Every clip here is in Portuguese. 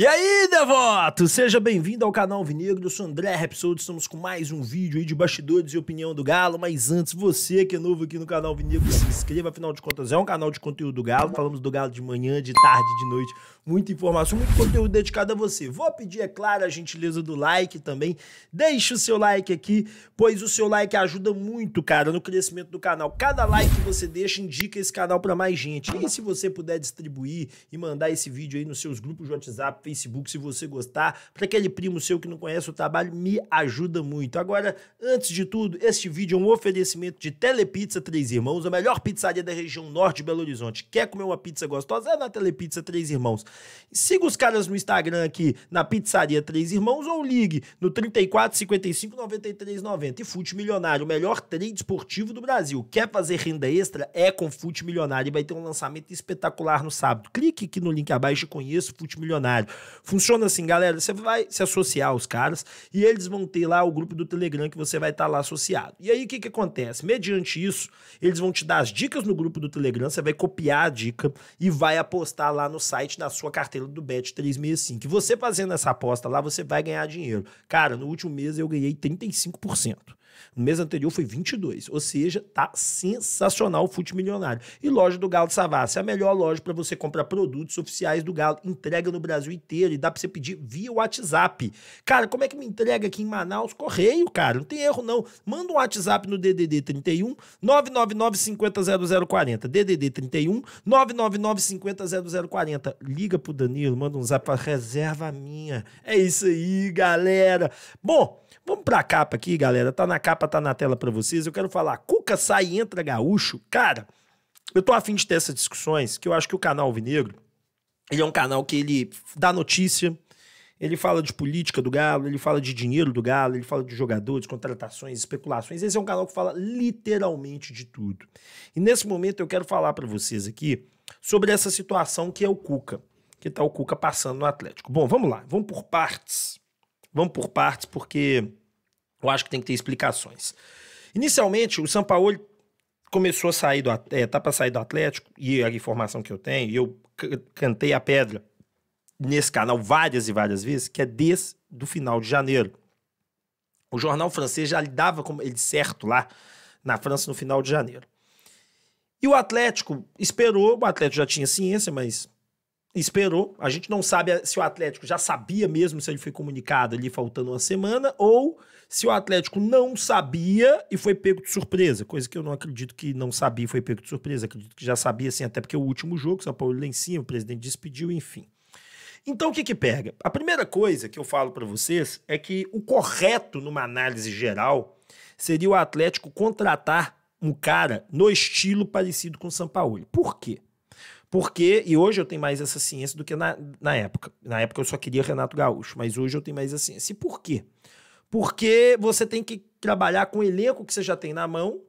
E aí, devoto! Seja bem-vindo ao canal Vinegro, eu sou André Repsold, estamos com mais um vídeo aí de bastidores e opinião do Galo, mas antes, você que é novo aqui no canal Vinegro, se inscreva, afinal de contas é um canal de conteúdo do Galo, falamos do Galo de manhã, de tarde, de noite, muita informação, muito conteúdo dedicado a você. Vou pedir, é claro, a gentileza do like também. Deixe o seu like aqui, pois o seu like ajuda muito, cara, no crescimento do canal. Cada like que você deixa indica esse canal para mais gente. E se você puder distribuir e mandar esse vídeo aí nos seus grupos de WhatsApp, Facebook, se você gostar, para aquele primo seu que não conhece o trabalho, me ajuda muito. Agora, antes de tudo, este vídeo é um oferecimento de Telepizza Três Irmãos, a melhor pizzaria da região norte de Belo Horizonte. Quer comer uma pizza gostosa? É na Telepizza Três Irmãos. Siga os caras no Instagram aqui, na Pizzaria Três Irmãos, ou ligue no 34 55 93 90. E Fute Milionário, o melhor trade esportivo do Brasil. Quer fazer renda extra? É com Fute Milionário. E vai ter um lançamento espetacular no sábado. Clique aqui no link abaixo e conheça o Fute Milionário. Funciona assim, galera. Você vai se associar aos caras e eles vão ter lá o grupo do Telegram que você vai estar tá lá associado. E aí, o que, que acontece? Mediante isso, eles vão te dar as dicas no grupo do Telegram. Você vai copiar a dica e vai apostar lá no site, na sua sua carteira do Bet365. Você fazendo essa aposta lá, você vai ganhar dinheiro. Cara, no último mês eu ganhei 35%. No mês anterior foi 22. Ou seja, tá sensacional o fute milionário. E loja do Galo Savassi, a melhor loja para você comprar produtos oficiais do Galo. Entrega no Brasil inteiro e dá para você pedir via WhatsApp. Cara, como é que me entrega aqui em Manaus? Correio, cara. Não tem erro, não. Manda um WhatsApp no DDD 31 999 50 0040. DDD 31 999 50 0040. Liga pro Danilo, manda um zap pra reserva minha. É isso aí, galera. Bom, Vamos para a capa aqui, galera. Tá na capa, tá na tela para vocês. Eu quero falar, Cuca sai e entra gaúcho. Cara, eu tô afim de ter essas discussões, que eu acho que o canal Alvinegro, ele é um canal que ele dá notícia, ele fala de política do Galo, ele fala de dinheiro do Galo, ele fala de jogadores, contratações, especulações. Esse é um canal que fala literalmente de tudo. E nesse momento eu quero falar para vocês aqui sobre essa situação que é o Cuca, que tá o Cuca passando no Atlético. Bom, vamos lá, vamos por partes. Vamos por partes, porque eu acho que tem que ter explicações. Inicialmente, o Sampaoli começou a sair do é, tá para sair do Atlético e é a informação que eu tenho, e eu cantei a pedra nesse canal várias e várias vezes, que é desde do final de janeiro. O jornal francês já lidava com ele certo lá na França no final de janeiro. E o Atlético esperou, o Atlético já tinha ciência, mas esperou. A gente não sabe eh, se o Atlético já sabia mesmo se ele foi comunicado ali faltando uma semana ou se o Atlético não sabia e foi pego de surpresa, coisa que eu não acredito que não sabia e foi pego de surpresa, acredito que já sabia assim, até porque o último jogo, São Paulo lá em cima, o presidente despediu, enfim. Então o que que pega? A primeira coisa que eu falo para vocês é que o correto numa análise geral seria o Atlético contratar um cara no estilo parecido com o São Paulo. Por quê? Porque, e hoje eu tenho mais essa ciência do que na, na época. Na época eu só queria Renato Gaúcho, mas hoje eu tenho mais essa ciência. E por quê? Porque você tem que trabalhar com o elenco que você já tem na mão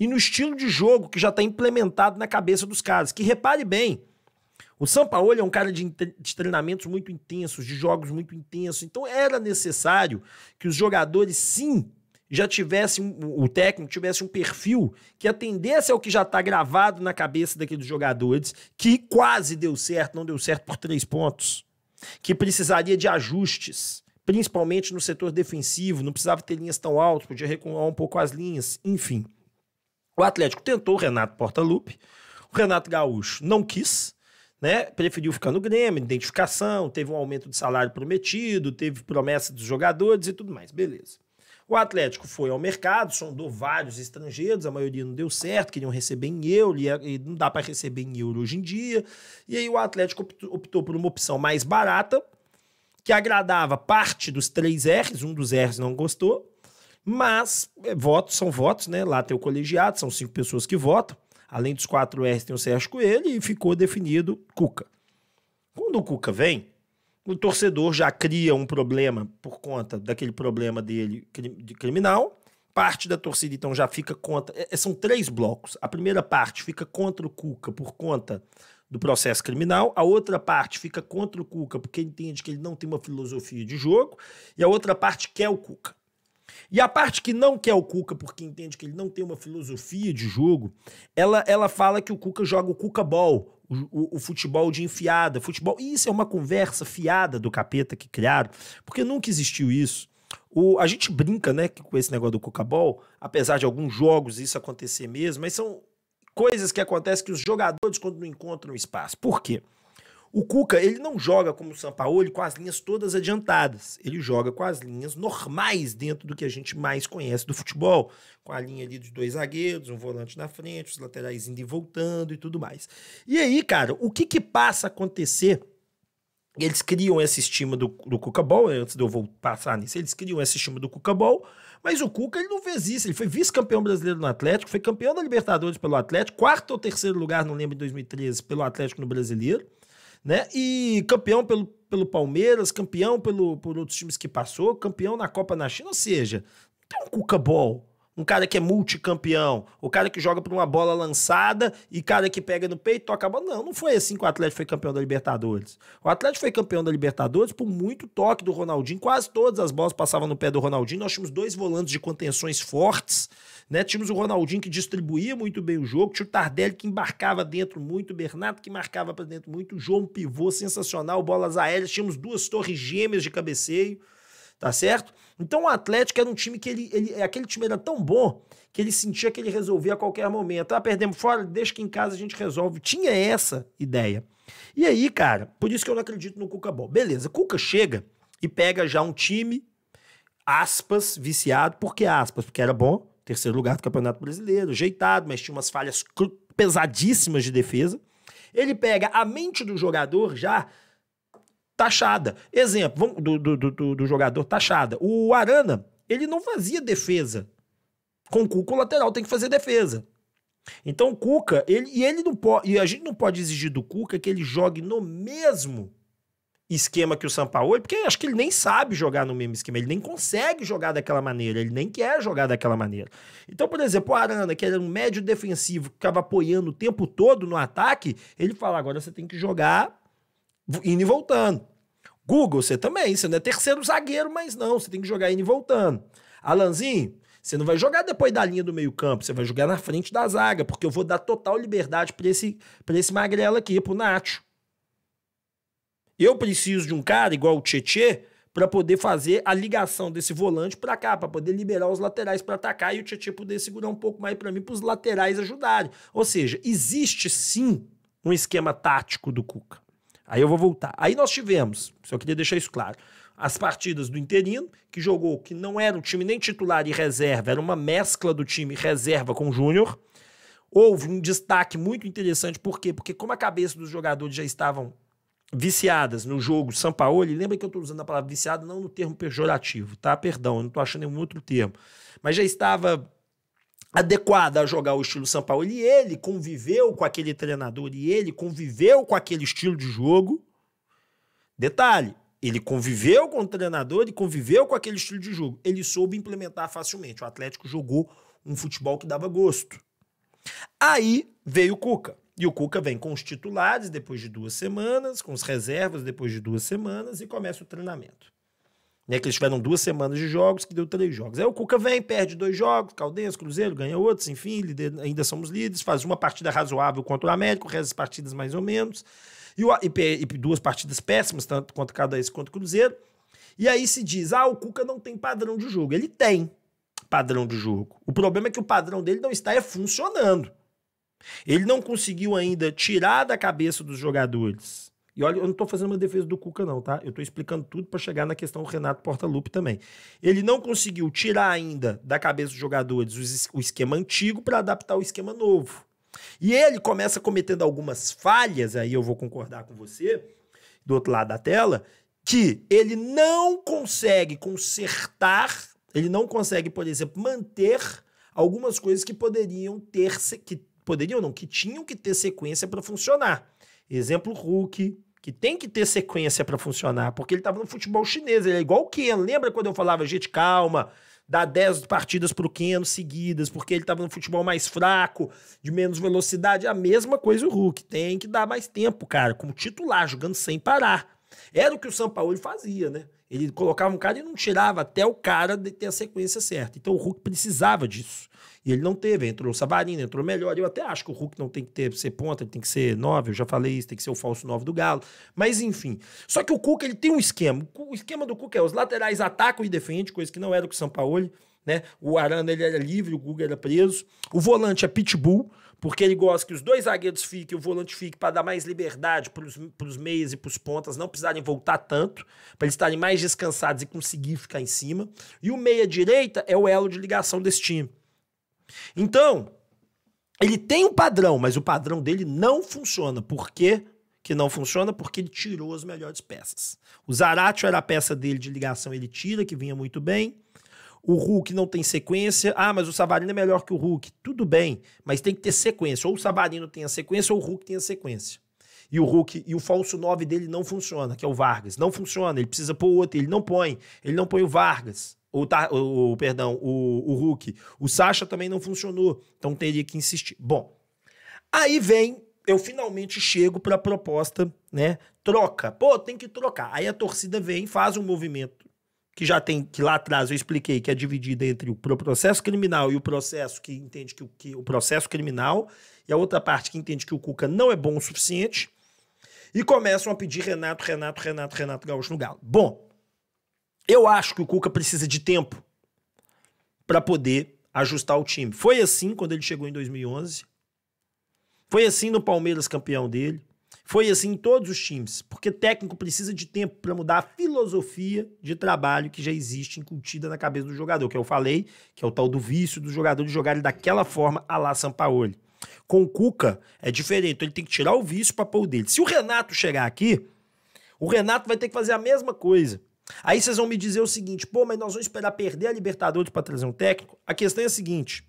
e no estilo de jogo que já está implementado na cabeça dos caras. Que repare bem, o Sampaoli é um cara de, de, treinamentos muito intensos, de jogos muito intensos. Então era necessário que os jogadores, sim, já tivesse, o técnico tivesse um perfil que atendesse ao que já está gravado na cabeça daqueles jogadores, que quase deu certo, não deu certo por três pontos, que precisaria de ajustes, principalmente no setor defensivo, não precisava ter linhas tão altas, podia recuar um pouco as linhas, enfim. O Atlético tentou o Renato Portaluppi, o Renato Gaúcho não quis, né? Preferiu ficar no Grêmio, identificação, teve um aumento de salário prometido, teve promessa dos jogadores e tudo mais, beleza. O Atlético foi ao mercado, sondou vários estrangeiros, a maioria não deu certo, queriam receber em euro, e é, não dá para receber em euro hoje em dia. E aí o Atlético optou por uma opção mais barata, que agradava parte dos três R's, um dos R's não gostou, mas é, votos são votos, né? Lá tem o colegiado, são cinco pessoas que votam. Além dos quatro R's, tem o Sérgio Coelho e ficou definido Cuca. Quando o Cuca vem, o torcedor já cria um problema por conta daquele problema dele de criminal. Parte da torcida, então, já fica contra. É, é, são três blocos. A primeira parte fica contra o Cuca por conta do processo criminal, a outra parte fica contra o Cuca porque entende que ele não tem uma filosofia de jogo, e a outra parte quer o Cuca. E a parte que não quer o Cuca porque entende que ele não tem uma filosofia de jogo, ela, ela fala que o Cuca joga o Cuca Ball, o, o, futebol de enfiada, futebol. Isso é uma conversa fiada do capeta que criaram, porque nunca existiu isso. O, a gente brinca, né, com esse negócio do Cocabol, apesar de alguns jogos isso acontecer mesmo, mas são coisas que acontecem que os jogadores quando não encontram espaço. Por quê? O Cuca, ele não joga como o Sampaoli com as linhas todas adiantadas. Ele joga com as linhas normais dentro do que a gente mais conhece do futebol. Com a linha ali dos dois zagueiros, um volante na frente, os laterais indo e voltando e tudo mais. E aí, cara, o que que passa a acontecer? Eles criam essa estima do, do Cuca Ball, né, antes de eu vou passar nisso, eles criam essa estima do Cuca Ball, mas o Cuca ele não fez isso. Ele foi vice-campeão brasileiro no Atlético, foi campeão da Libertadores pelo Atlético, quarto ou terceiro lugar, não lembro, em 2013, pelo Atlético no Brasileiro né? E campeão pelo, pelo Palmeiras, campeão pelo, por outros times que passou, campeão na Copa na China, ou seja, tem um cuca-bol um cara que é multicampeão, o cara que joga por uma bola lançada e cara que pega no peito, toca a bola. Não, não foi assim que o Atlético foi campeão da Libertadores. O Atlético foi campeão da Libertadores por muito toque do Ronaldinho, quase todas as bolas passavam no pé do Ronaldinho. Nós tínhamos dois volantes de contenções fortes, né? Tínhamos o Ronaldinho que distribuía muito bem o jogo, tinha o Tardelli que embarcava dentro muito, o Bernardo que marcava para dentro muito, o João Pivô sensacional, bolas aéreas, tínhamos duas torres gêmeas de cabeceio tá certo? Então o Atlético era um time que ele, ele. Aquele time era tão bom que ele sentia que ele resolvia a qualquer momento. Ah, perdemos fora, deixa que em casa a gente resolve. Tinha essa ideia. E aí, cara, por isso que eu não acredito no Cuca Bom. Beleza, Cuca chega e pega já um time, aspas, viciado, porque aspas, porque era bom, terceiro lugar do Campeonato Brasileiro, jeitado, mas tinha umas falhas pesadíssimas de defesa. Ele pega a mente do jogador já taxada. Exemplo do, do, do, do jogador taxada. O Arana, ele não fazia defesa. Com o Cuca, o lateral tem que fazer defesa. Então o Cuca, ele, e ele não pode, e a gente não pode exigir do Cuca que ele jogue no mesmo esquema que o Sampaoli, porque acho que ele nem sabe jogar no mesmo esquema, ele nem consegue jogar daquela maneira, ele nem quer jogar daquela maneira. Então, por exemplo, o Arana, que era um médio defensivo, que ficava apoiando o tempo todo no ataque, ele fala, agora você tem que jogar indo e voltando. Google, você também, você não é terceiro zagueiro, mas não, você tem que jogar indo e voltando. Alanzinho, você não vai jogar depois da linha do meio-campo, você vai jogar na frente da zaga, porque eu vou dar total liberdade para esse, pra esse magrelo aqui, pro Nacho. Eu preciso de um cara igual o Tietê para poder fazer a ligação desse volante para cá, para poder liberar os laterais para atacar e o Tietê poder segurar um pouco mais para mim, para os laterais ajudarem. Ou seja, existe sim um esquema tático do Cuca. Aí eu vou voltar. Aí nós tivemos, só queria deixar isso claro, as partidas do interino, que jogou que não era o time nem titular e reserva, era uma mescla do time reserva com júnior. Houve um destaque muito interessante, por quê? Porque como a cabeça dos jogadores já estavam viciadas no jogo São Paulo, lembra que eu estou usando a palavra viciada não no termo pejorativo, tá? Perdão, eu não estou achando nenhum outro termo. Mas já estava adequada a jogar o estilo São Paulo. E ele conviveu com aquele treinador e ele conviveu com aquele estilo de jogo. Detalhe, ele conviveu com o treinador e conviveu com aquele estilo de jogo. Ele soube implementar facilmente. O Atlético jogou um futebol que dava gosto. Aí veio o Cuca. E o Cuca vem com os titulares depois de duas semanas, com os reservas depois de duas semanas e começa o treinamento. Né, que eles tiveram duas semanas de jogos, que deu três jogos. Aí o Cuca vem, perde dois jogos, Caldense, Cruzeiro, ganha outros, enfim, lider, ainda somos líderes, faz uma partida razoável contra o América, o as partidas mais ou menos, e, o, e, e duas partidas péssimas, tanto contra cada esse quanto o Cruzeiro. E aí se diz, ah, o Cuca não tem padrão de jogo. Ele tem padrão de jogo. O problema é que o padrão dele não está é funcionando. Ele não conseguiu ainda tirar da cabeça dos jogadores e olha, eu não estou fazendo uma defesa do Cuca, não, tá? Eu estou explicando tudo para chegar na questão do Renato Portaluppi também. Ele não conseguiu tirar ainda da cabeça dos jogadores o esquema antigo para adaptar o esquema novo. E ele começa cometendo algumas falhas, aí eu vou concordar com você, do outro lado da tela, que ele não consegue consertar, ele não consegue, por exemplo, manter algumas coisas que poderiam ter, que poderiam não, que tinham que ter sequência para funcionar. Exemplo, Hulk, que tem que ter sequência para funcionar, porque ele estava no futebol chinês, ele é igual o Ken. Lembra quando eu falava, gente, calma, dá 10 partidas para o Keno seguidas, porque ele estava no futebol mais fraco, de menos velocidade. A mesma coisa o Hulk. Tem que dar mais tempo, cara, como titular, jogando sem parar. Era o que o Sampaoli fazia, né? Ele colocava um cara e não tirava até o cara ter a sequência certa. Então o Hulk precisava disso. E ele não teve. Entrou o Savarino, entrou melhor. Eu até acho que o Hulk não tem que ter, ser ponta, ele tem que ser nove. Eu já falei isso, tem que ser o falso nove do Galo. Mas enfim. Só que o Cuca, ele tem um esquema. O esquema do Cuca é os laterais atacam e defendem, coisa que não era o que o Sampaoli. Né? O Arana ele era livre, o Guga era preso. O volante é pitbull, porque ele gosta que os dois zagueiros fiquem e o volante fique para dar mais liberdade para os meias e para os pontas não precisarem voltar tanto, para eles estarem mais descansados e conseguir ficar em cima. E o meia direita é o elo de ligação desse time. Então, ele tem um padrão, mas o padrão dele não funciona. Por quê? que não funciona porque ele tirou as melhores peças. O Zaratio era a peça dele de ligação, ele tira, que vinha muito bem o Hulk não tem sequência. Ah, mas o Savarino é melhor que o Hulk. Tudo bem, mas tem que ter sequência. Ou o Savarino tem a sequência ou o Hulk tem a sequência. E o Hulk e o falso 9 dele não funciona, que é o Vargas. Não funciona, ele precisa pôr outro, ele não põe. Ele não põe o Vargas. Ou tá, o, perdão, o, o Hulk. O Sacha também não funcionou, então teria que insistir. Bom, aí vem eu finalmente chego para a proposta, né? Troca. Pô, tem que trocar. Aí a torcida vem, faz um movimento que já tem, que lá atrás eu expliquei que é dividida entre o processo criminal e o processo que entende que, que o processo criminal, e a outra parte que entende que o Cuca não é bom o suficiente, e começam a pedir Renato, Renato, Renato, Renato Gaúcho no Galo. Bom, eu acho que o Cuca precisa de tempo para poder ajustar o time. Foi assim quando ele chegou em 2011. Foi assim no Palmeiras campeão dele. Foi assim em todos os times, porque técnico precisa de tempo para mudar a filosofia de trabalho que já existe incutida na cabeça do jogador, que eu falei, que é o tal do vício do jogador de jogar ele daquela forma a lá Sampaoli. Com o Cuca é diferente, então ele tem que tirar o vício para pôr o dele. Se o Renato chegar aqui, o Renato vai ter que fazer a mesma coisa. Aí vocês vão me dizer o seguinte: pô, mas nós vamos esperar perder a Libertadores para trazer um técnico? A questão é a seguinte: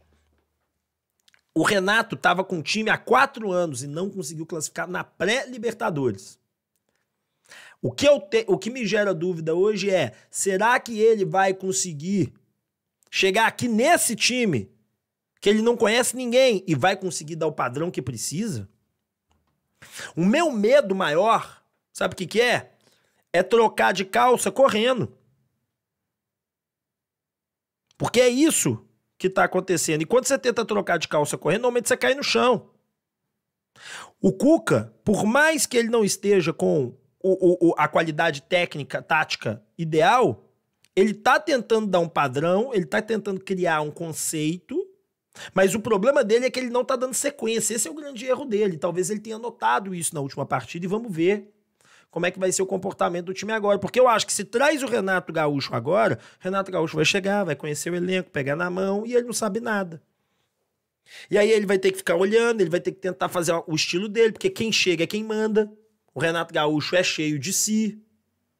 o Renato estava com o time há quatro anos e não conseguiu classificar na pré-Libertadores. O que, eu o que me gera dúvida hoje é: será que ele vai conseguir chegar aqui nesse time que ele não conhece ninguém e vai conseguir dar o padrão que precisa? O meu medo maior, sabe o que, que é? É trocar de calça correndo. Porque é isso que está acontecendo. E quando você tenta trocar de calça correndo, normalmente você cai no chão. O Cuca, por mais que ele não esteja com o, o, a qualidade técnica, tática ideal, ele está tentando dar um padrão, ele está tentando criar um conceito, mas o problema dele é que ele não está dando sequência. Esse é o grande erro dele. Talvez ele tenha notado isso na última partida e vamos ver como é que vai ser o comportamento do time agora. Porque eu acho que se traz o Renato Gaúcho agora, Renato Gaúcho vai chegar, vai conhecer o elenco, pegar na mão e ele não sabe nada. E aí ele vai ter que ficar olhando, ele vai ter que tentar fazer o estilo dele, porque quem chega é quem manda. O Renato Gaúcho é cheio de si,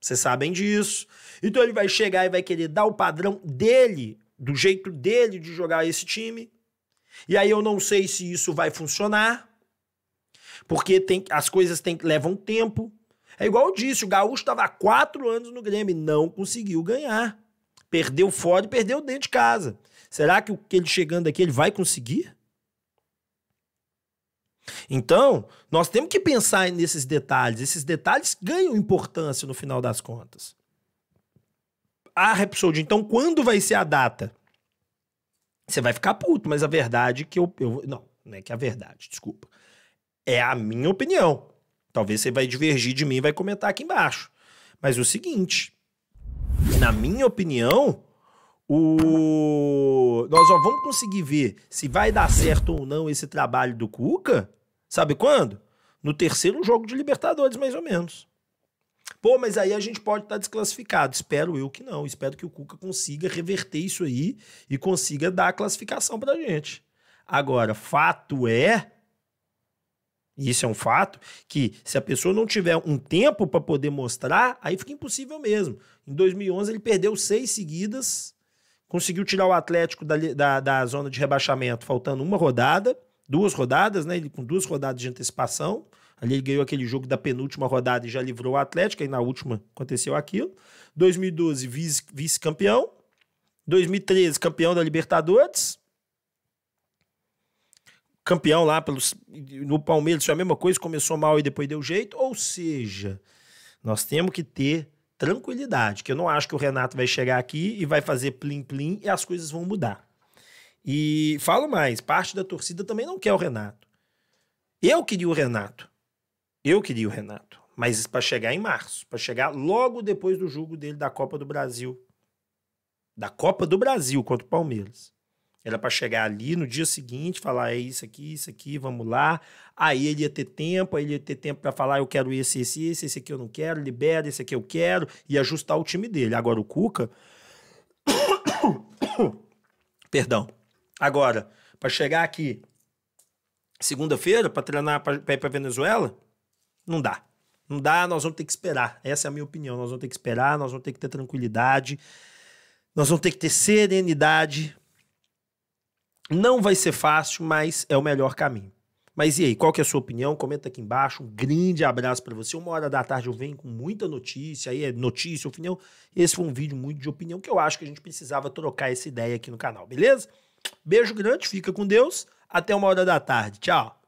vocês sabem disso. Então ele vai chegar e vai querer dar o padrão dele, do jeito dele de jogar esse time. E aí eu não sei se isso vai funcionar, porque tem, as coisas tem, levam tempo. É igual eu disse, o Gaúcho estava há quatro anos no Grêmio e não conseguiu ganhar. Perdeu fora e perdeu dentro de casa. Será que ele chegando aqui ele vai conseguir? Então, nós temos que pensar nesses detalhes. Esses detalhes ganham importância no final das contas. Ah, Rhapsody, então quando vai ser a data? Você vai ficar puto, mas a verdade é que eu. eu não, não é que é a verdade, desculpa. É a minha opinião. Talvez você vai divergir de mim e vai comentar aqui embaixo. Mas é o seguinte, na minha opinião, o nós só vamos conseguir ver se vai dar certo ou não esse trabalho do Cuca, sabe quando? No terceiro jogo de Libertadores, mais ou menos. Pô, mas aí a gente pode estar tá desclassificado. Espero eu que não. Espero que o Cuca consiga reverter isso aí e consiga dar a classificação pra gente. Agora, fato é e isso é um fato que, se a pessoa não tiver um tempo para poder mostrar, aí fica impossível mesmo. Em 2011, ele perdeu seis seguidas, conseguiu tirar o Atlético da, da, da zona de rebaixamento, faltando uma rodada, duas rodadas, né? Ele com duas rodadas de antecipação. Ali ele ganhou aquele jogo da penúltima rodada e já livrou o Atlético, aí na última aconteceu aquilo. 2012, vice-campeão. 2013, campeão da Libertadores campeão lá pelos, no Palmeiras, foi é a mesma coisa, começou mal e depois deu jeito. Ou seja, nós temos que ter tranquilidade, que eu não acho que o Renato vai chegar aqui e vai fazer plim-plim e as coisas vão mudar. E falo mais, parte da torcida também não quer o Renato. Eu queria o Renato. Eu queria o Renato. Mas para chegar em março, para chegar logo depois do jogo dele da Copa do Brasil. Da Copa do Brasil contra o Palmeiras. Era para chegar ali no dia seguinte, falar é isso aqui, isso aqui, vamos lá. Aí ele ia ter tempo, aí ele ia ter tempo para falar eu quero esse, esse, esse, esse aqui eu não quero, libera, esse aqui eu quero, e ajustar o time dele. Agora o Cuca. Perdão. Agora, para chegar aqui segunda-feira para treinar para ir para Venezuela, não dá. Não dá, nós vamos ter que esperar. Essa é a minha opinião. Nós vamos ter que esperar, nós vamos ter que ter tranquilidade, nós vamos ter que ter serenidade não vai ser fácil, mas é o melhor caminho. Mas e aí, qual que é a sua opinião? Comenta aqui embaixo. Um grande abraço para você. Uma hora da tarde eu venho com muita notícia, aí é notícia, opinião. Esse foi um vídeo muito de opinião que eu acho que a gente precisava trocar essa ideia aqui no canal, beleza? Beijo grande, fica com Deus. Até uma hora da tarde. Tchau.